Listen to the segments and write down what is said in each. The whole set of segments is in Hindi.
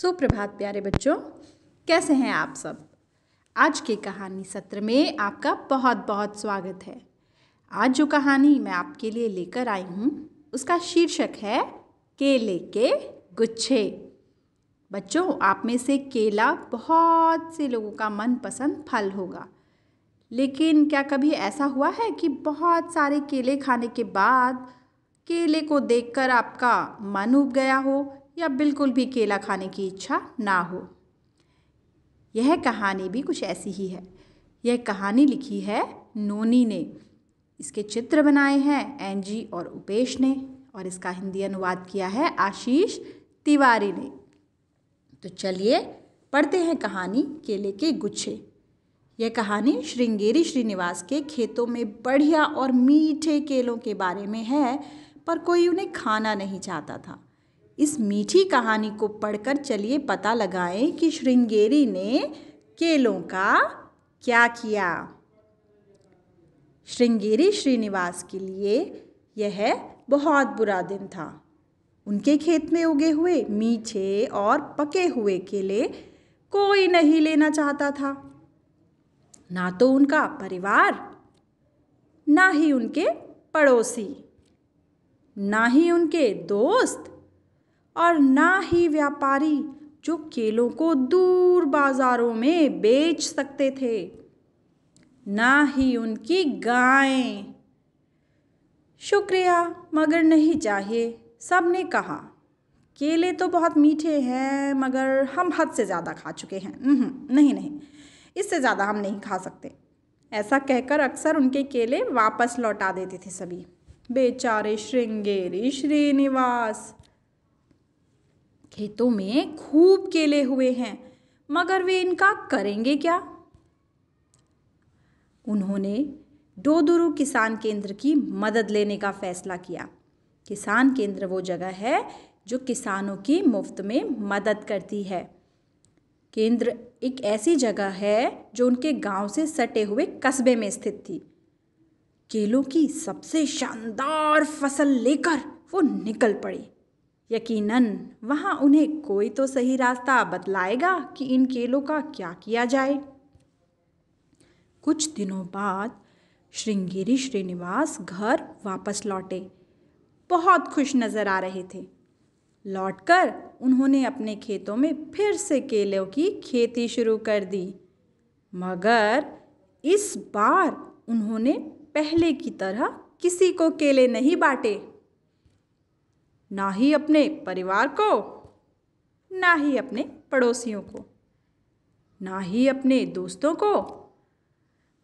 सुप्रभात प्यारे बच्चों कैसे हैं आप सब आज के कहानी सत्र में आपका बहुत बहुत स्वागत है आज जो कहानी मैं आपके लिए लेकर आई हूँ उसका शीर्षक है केले के गुच्छे बच्चों आप में से केला बहुत से लोगों का मनपसंद फल होगा लेकिन क्या कभी ऐसा हुआ है कि बहुत सारे केले खाने के बाद केले को देखकर आपका मन उब गया हो या बिल्कुल भी केला खाने की इच्छा ना हो यह कहानी भी कुछ ऐसी ही है यह कहानी लिखी है नोनी ने इसके चित्र बनाए हैं एन जी और उपेश ने और इसका हिंदी अनुवाद किया है आशीष तिवारी ने तो चलिए पढ़ते हैं कहानी केले के गुच्छे यह कहानी श्रृंगेरी श्रीनिवास के खेतों में बढ़िया और मीठे केलों के बारे में है पर कोई उन्हें खाना नहीं चाहता था इस मीठी कहानी को पढ़कर चलिए पता लगाएं कि श्रृंगेरी ने केलों का क्या किया श्रृंगेरी श्रीनिवास के लिए यह बहुत बुरा दिन था उनके खेत में उगे हुए मीठे और पके हुए केले कोई नहीं लेना चाहता था ना तो उनका परिवार ना ही उनके पड़ोसी ना ही उनके दोस्त और ना ही व्यापारी जो केलों को दूर बाजारों में बेच सकते थे ना ही उनकी गायें शुक्रिया मगर नहीं चाहिए सब ने कहा केले तो बहुत मीठे हैं मगर हम हद से ज़्यादा खा चुके हैं नहीं नहीं, इससे ज़्यादा हम नहीं खा सकते ऐसा कहकर अक्सर उनके केले वापस लौटा देते थे सभी बेचारे श्रृंगेरी श्रीनिवास खेतों में खूब केले हुए हैं मगर वे इनका करेंगे क्या उन्होंने डोदुरु किसान केंद्र की मदद लेने का फैसला किया किसान केंद्र वो जगह है जो किसानों की मुफ्त में मदद करती है केंद्र एक ऐसी जगह है जो उनके गांव से सटे हुए कस्बे में स्थित थी केलों की सबसे शानदार फसल लेकर वो निकल पड़ी यकीनन वहाँ उन्हें कोई तो सही रास्ता बतलाएगा कि इन केलों का क्या किया जाए कुछ दिनों बाद श्रृंगेरी श्रीनिवास घर वापस लौटे बहुत खुश नज़र आ रहे थे लौटकर उन्होंने अपने खेतों में फिर से केलों की खेती शुरू कर दी मगर इस बार उन्होंने पहले की तरह किसी को केले नहीं बांटे ना ही अपने परिवार को ना ही अपने पड़ोसियों को ना ही अपने दोस्तों को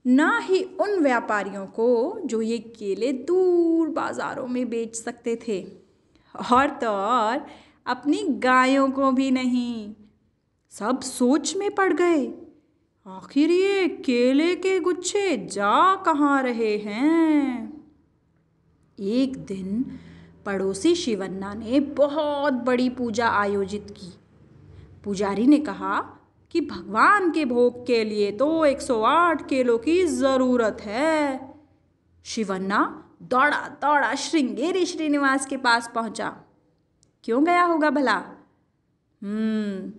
ना ही उन व्यापारियों को जो ये केले दूर बाज़ारों में बेच सकते थे और तो और अपनी गायों को भी नहीं सब सोच में पड़ गए आखिर ये केले के गुच्छे जा कहाँ रहे हैं एक दिन पड़ोसी शिवन्ना ने बहुत बड़ी पूजा आयोजित की पुजारी ने कहा कि भगवान के भोग के लिए तो 108 केलों की ज़रूरत है शिवन्ना दौड़ा दौड़ा श्रृंगेरी श्रीनिवास के पास पहुंचा क्यों गया होगा भला हम्म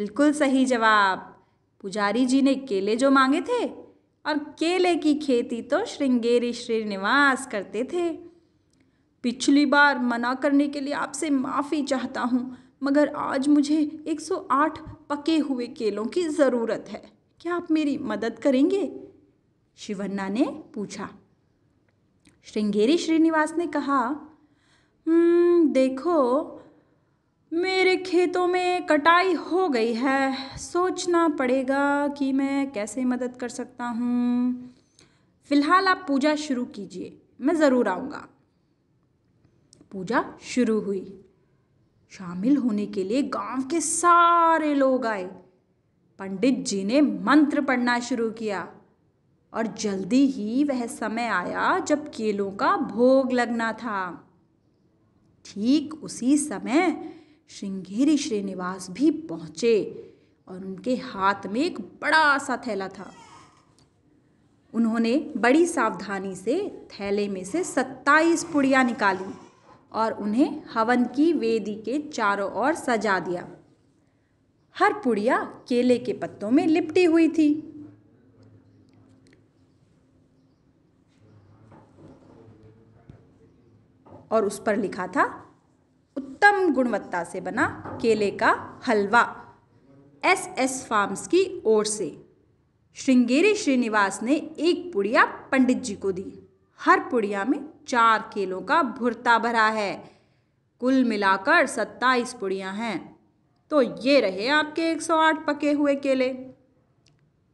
बिल्कुल सही जवाब पुजारी जी ने केले जो मांगे थे और केले की खेती तो श्रृंगेरी श्रीनिवास करते थे पिछली बार मना करने के लिए आपसे माफ़ी चाहता हूँ मगर आज मुझे 108 पके हुए केलों की ज़रूरत है क्या आप मेरी मदद करेंगे शिवन्ना ने पूछा श्रृंगेरी श्रीनिवास ने कहा हम्म, देखो मेरे खेतों में कटाई हो गई है सोचना पड़ेगा कि मैं कैसे मदद कर सकता हूँ फ़िलहाल आप पूजा शुरू कीजिए मैं ज़रूर आऊँगा पूजा शुरू हुई शामिल होने के लिए गांव के सारे लोग आए पंडित जी ने मंत्र पढ़ना शुरू किया और जल्दी ही वह समय आया जब केलों का भोग लगना था ठीक उसी समय श्रृंगेरी श्रीनिवास भी पहुंचे और उनके हाथ में एक बड़ा सा थैला था उन्होंने बड़ी सावधानी से थैले में से सत्ताईस पुड़िया निकाली और उन्हें हवन की वेदी के चारों ओर सजा दिया हर पुड़िया केले के पत्तों में लिपटी हुई थी और उस पर लिखा था उत्तम गुणवत्ता से बना केले का हलवा एस एस फार्म्स की ओर से श्रृंगेरी श्रीनिवास ने एक पुड़िया पंडित जी को दी हर पुड़िया में चार केलों का भुरता भरा है कुल मिलाकर सत्ताईस पुड़ियाँ हैं तो ये रहे आपके एक सौ आठ पके हुए केले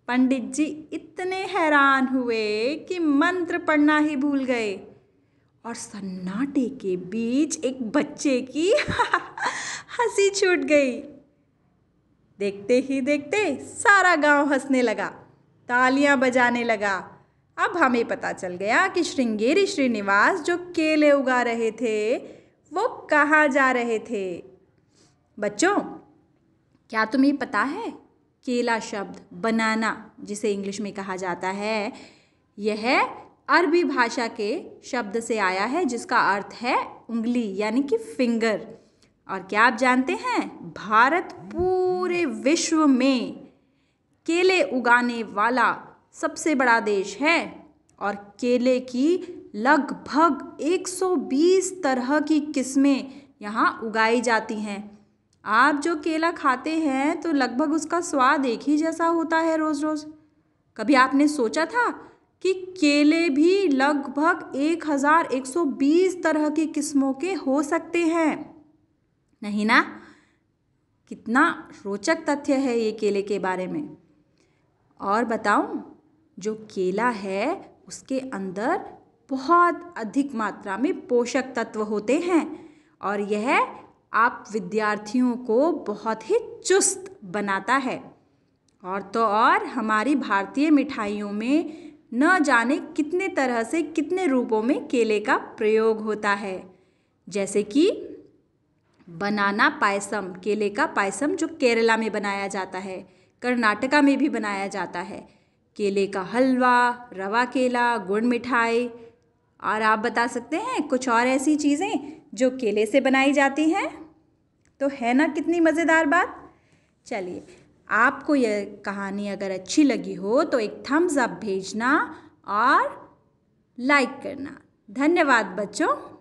पंडित जी इतने हैरान हुए कि मंत्र पढ़ना ही भूल गए और सन्नाटे के बीच एक बच्चे की हंसी छूट गई देखते ही देखते सारा गांव हंसने लगा तालियां बजाने लगा अब हमें पता चल गया कि श्रृंगेरी श्रीनिवास जो केले उगा रहे थे वो कहाँ जा रहे थे बच्चों क्या तुम्हें पता है केला शब्द बनाना जिसे इंग्लिश में कहा जाता है यह अरबी भाषा के शब्द से आया है जिसका अर्थ है उंगली यानी कि फिंगर और क्या आप जानते हैं भारत पूरे विश्व में केले उगाने वाला सबसे बड़ा देश है और केले की लगभग 120 तरह की किस्में यहाँ उगाई जाती हैं आप जो केला खाते हैं तो लगभग उसका स्वाद एक ही जैसा होता है रोज़ रोज़ कभी आपने सोचा था कि केले भी लगभग 1120 तरह की किस्मों के हो सकते हैं नहीं ना कितना रोचक तथ्य है ये केले के बारे में और बताऊं जो केला है उसके अंदर बहुत अधिक मात्रा में पोषक तत्व होते हैं और यह आप विद्यार्थियों को बहुत ही चुस्त बनाता है और तो और हमारी भारतीय मिठाइयों में न जाने कितने तरह से कितने रूपों में केले का प्रयोग होता है जैसे कि बनाना पायसम केले का पायसम जो केरला में बनाया जाता है कर्नाटका में भी बनाया जाता है केले का हलवा रवा केला गुड़ मिठाई और आप बता सकते हैं कुछ और ऐसी चीज़ें जो केले से बनाई जाती हैं तो है ना कितनी मज़ेदार बात चलिए आपको यह कहानी अगर अच्छी लगी हो तो एक थम्स अप भेजना और लाइक करना धन्यवाद बच्चों